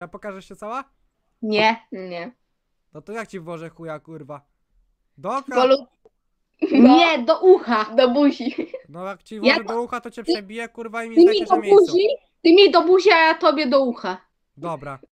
Ja pokażę się cała? Nie, nie. No to jak ci włożę chuja, kurwa? Do oka? Do lu- Nie, do ucha. Do buzi. No jak ci włożę Ja- do ucha, to cię przebije kurwa, i Ty mi mi do buzi, ty mi do buzi, a ja tobie do ucha. Dobra.